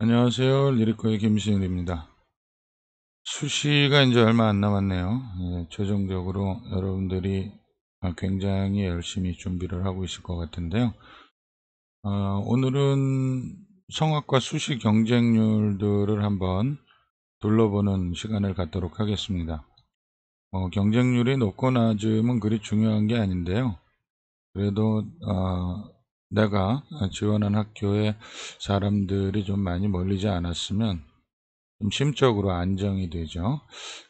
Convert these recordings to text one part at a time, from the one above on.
안녕하세요. 리리코의 김신일입니다. 수시가 이제 얼마 안 남았네요. 예, 최종적으로 여러분들이 아, 굉장히 열심히 준비를 하고 있을 것 같은데요. 어, 오늘은 성악과 수시 경쟁률들을 한번 둘러보는 시간을 갖도록 하겠습니다. 어, 경쟁률이 높고 낮음은 그리 중요한 게 아닌데요. 그래도 어, 내가 지원한 학교에 사람들이 좀 많이 몰리지 않았으면 좀 심적으로 안정이 되죠.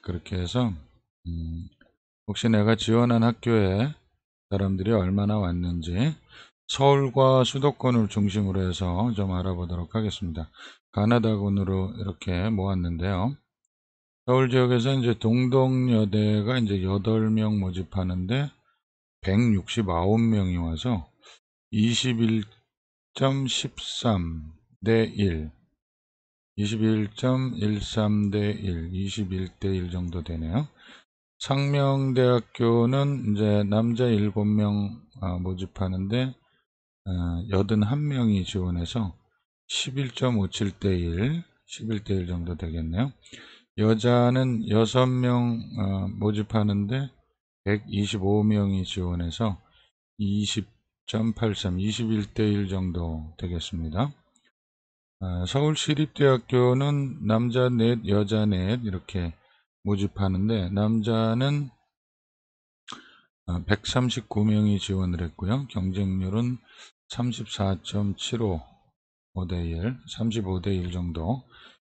그렇게 해서 음, 혹시 내가 지원한 학교에 사람들이 얼마나 왔는지 서울과 수도권을 중심으로 해서 좀 알아보도록 하겠습니다. 가나다군으로 이렇게 모았는데요. 서울 지역에서 이제 동덕여대가 이제 8명 모집하는데 169명이 와서 21.13대1 21.13 대 1, 21 대 1 정도 되네요. 상명대학교는 이제 남자 7명 아, 모집하는데 81명이 아, 지원해서 11.57 대 1, 11 대 1 정도 되겠네요. 여자는 6명 아, 모집하는데 125명이 지원해서 20. 0.83, 21대1 정도 되겠습니다. 아, 서울시립대학교는 남자 넷, 여자 넷 이렇게 모집하는데 남자는 139명이 아, 지원을 했고요. 경쟁률은 34.75 5대1, 35대1 정도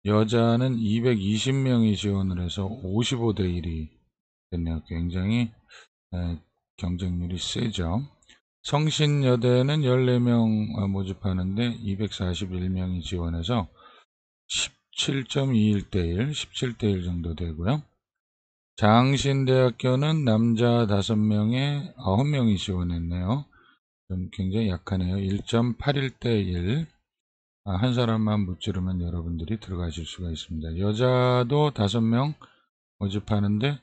여자는 220명이 지원을 해서 55대1이 됐네요. 굉장히 경쟁률이 세죠. 성신여대는 14명 어, 모집하는데 241명이 지원해서 17.21대1, 17대1 정도 되고요. 장신대학교는 남자 5명에 9명이 지원했네요. 좀 굉장히 약하네요. 1.81대1. 아, 한 사람만 무찌르면 여러분들이 들어가실 수가 있습니다. 여자도 5명 모집하는데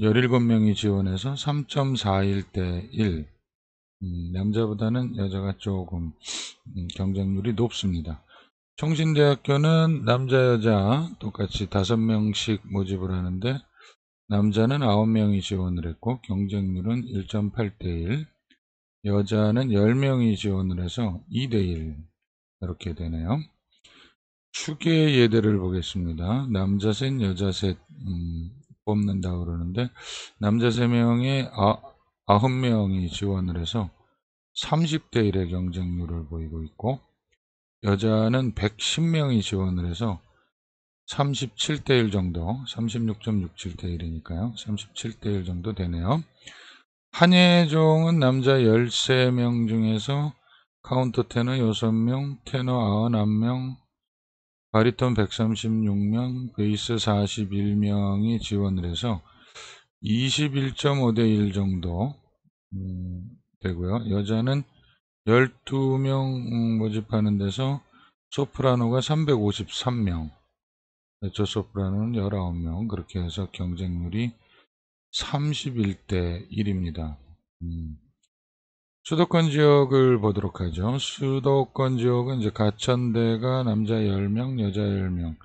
17명이 지원해서 3.41대1. 음, 남자보다는 여자가 조금 음, 경쟁률이 높습니다. 청신대학교는 남자 여자 똑같이 5명씩 모집을 하는데 남자는 9명이 지원을 했고 경쟁률은 1.8대1 여자는 10명이 지원을 해서 2대1 이렇게 되네요. 축의 예대를 보겠습니다. 남자 셋, 여자 셋 음, 뽑는다 고 그러는데 남자 3명에 아, 9명이 지원을 해서 30대 1의 경쟁률을 보이고 있고 여자는 110명이 지원을 해서 37대 1 정도, 36.67대 1이니까요. 37대 1 정도 되네요. 한예종은 남자 13명 중에서 카운터 테너 6명, 테너 9 1명 바리톤 136명, 베이스 41명이 지원을 해서 21.5대1 정도 음, 되고요. 여자는 12명 음, 모집하는 데서 소프라노가 353명, 대처 소프라노는 19명 그렇게 해서 경쟁률이 31 대 1입니다. 음. 수도권 지역을 보도록 하죠. 수도권 지역은 이제 가천대가 남자 10명, 여자 10명,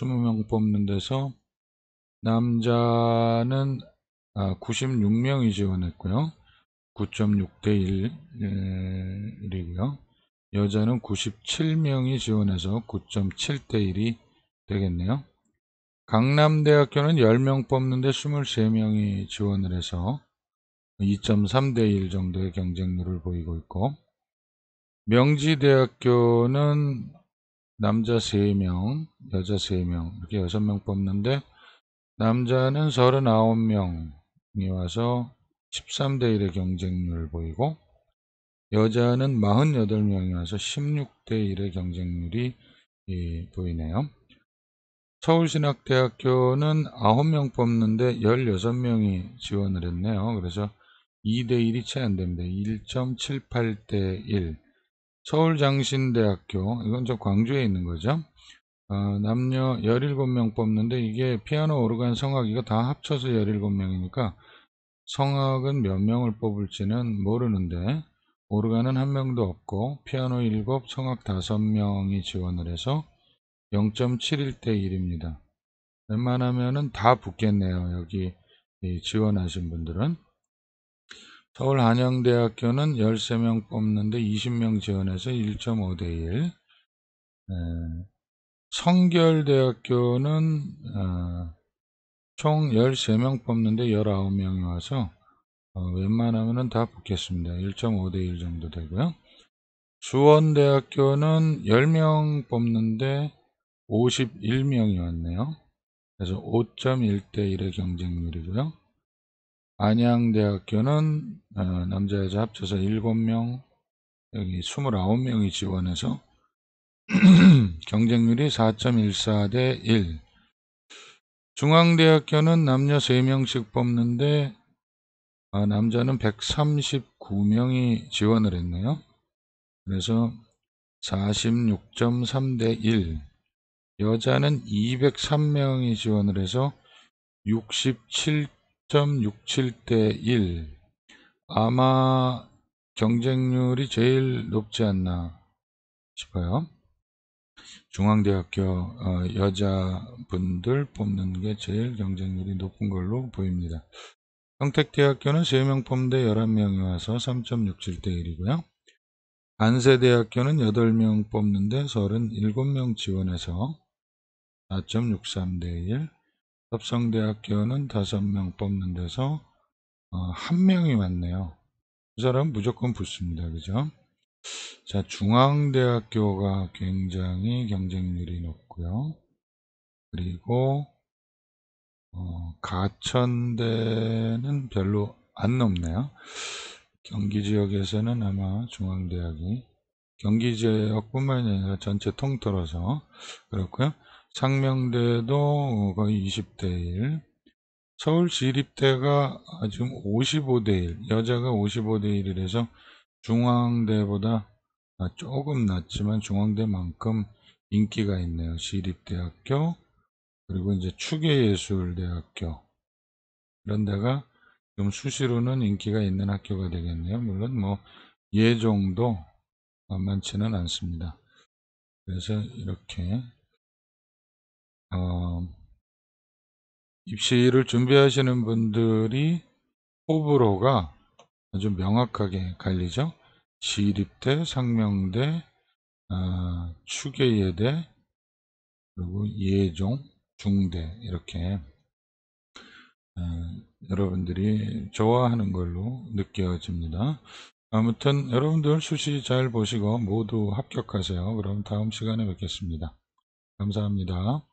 20명 뽑는 데서 남자는 아, 96명이 지원했고요. 9.6대 1이고요. 예, 여자는 97명이 지원해서 9.7대 1이 되겠네요. 강남대학교는 10명 뽑는데 23명이 지원을 해서 2.3대 1 정도의 경쟁률을 보이고 있고 명지대학교는 남자 3명, 여자 3명 이렇게 6명 뽑는데 남자는 39명, 이 와서 13대 1의 경쟁률을 보이고 여자는 48명이 와서 16대 1의 경쟁률이 보이네요. 서울신학대학교는 9명 뽑는데 16명이 지원을 했네요. 그래서 2대 1이 채 안됩니다. 1.78대 1. 서울장신대학교, 이건 저 광주에 있는 거죠. 어, 남녀 17명 뽑는데 이게 피아노, 오르간, 성악 이거 다 합쳐서 17명이니까 성악은 몇 명을 뽑을지는 모르는데 오르간은 한 명도 없고 피아노 7, 성악 5명이 지원을 해서 0.71대 1입니다. 웬만하면은 다 붙겠네요. 여기 지원하신 분들은 서울 한양대학교는 13명 뽑는데 20명 지원해서 1.5대 1 성결대학교는 어, 총 13명 뽑는데 19명이 와서 어, 웬만하면 다 붙겠습니다. 1.5대 1 정도 되고요. 수원대학교는 10명 뽑는데 51명이 왔네요. 그래서 5.1대 1의 경쟁률이고요. 안양대학교는 어, 남자 여자 합쳐서 7명, 여기 29명이 지원해서 경쟁률이 4.14 대 1. 중앙대학교는 남녀 3명씩 뽑는데 아, 남자는 139명이 지원을 했네요. 그래서 46.3 대 1. 여자는 203명이 지원을 해서 67.67 대 1. 아마 경쟁률이 제일 높지 않나 싶어요. 중앙대학교 어, 여자분들 뽑는 게 제일 경쟁률이 높은 걸로 보입니다. 평택대학교는 3명 뽑는데 11명이 와서 3.67대 1이고요. 안세대학교는 8명 뽑는데 37명 지원해서 4.63대 1. 섭성대학교는 5명 뽑는 데서 1명이 어, 왔네요. 그 사람 은 무조건 붙습니다. 그죠? 자, 중앙대학교가 굉장히 경쟁률이 높고요. 그리고 어, 가천대는 별로 안 높네요. 경기 지역에서는 아마 중앙대학이 경기 지역뿐만 아니라 전체 통틀어서 그렇고요. 상명대도 거의 20대 1, 서울지립대가 지금 55대 1, 여자가 55대 1이라서 중앙대보다 조금 낮지만 중앙대만큼 인기가 있네요. 시립대학교 그리고 이제 추계예술대학교 이런 데가 좀 수시로는 인기가 있는 학교가 되겠네요. 물론 뭐 예종도 만만치는 않습니다. 그래서 이렇게 어, 입시를 준비하시는 분들이 호불호가 아주 명확하게 갈리죠. 시립대, 상명대, 어, 추계예대, 그리고 예종, 중대 이렇게 어, 여러분들이 좋아하는 걸로 느껴집니다. 아무튼 여러분들 수시 잘 보시고 모두 합격하세요. 그럼 다음 시간에 뵙겠습니다. 감사합니다.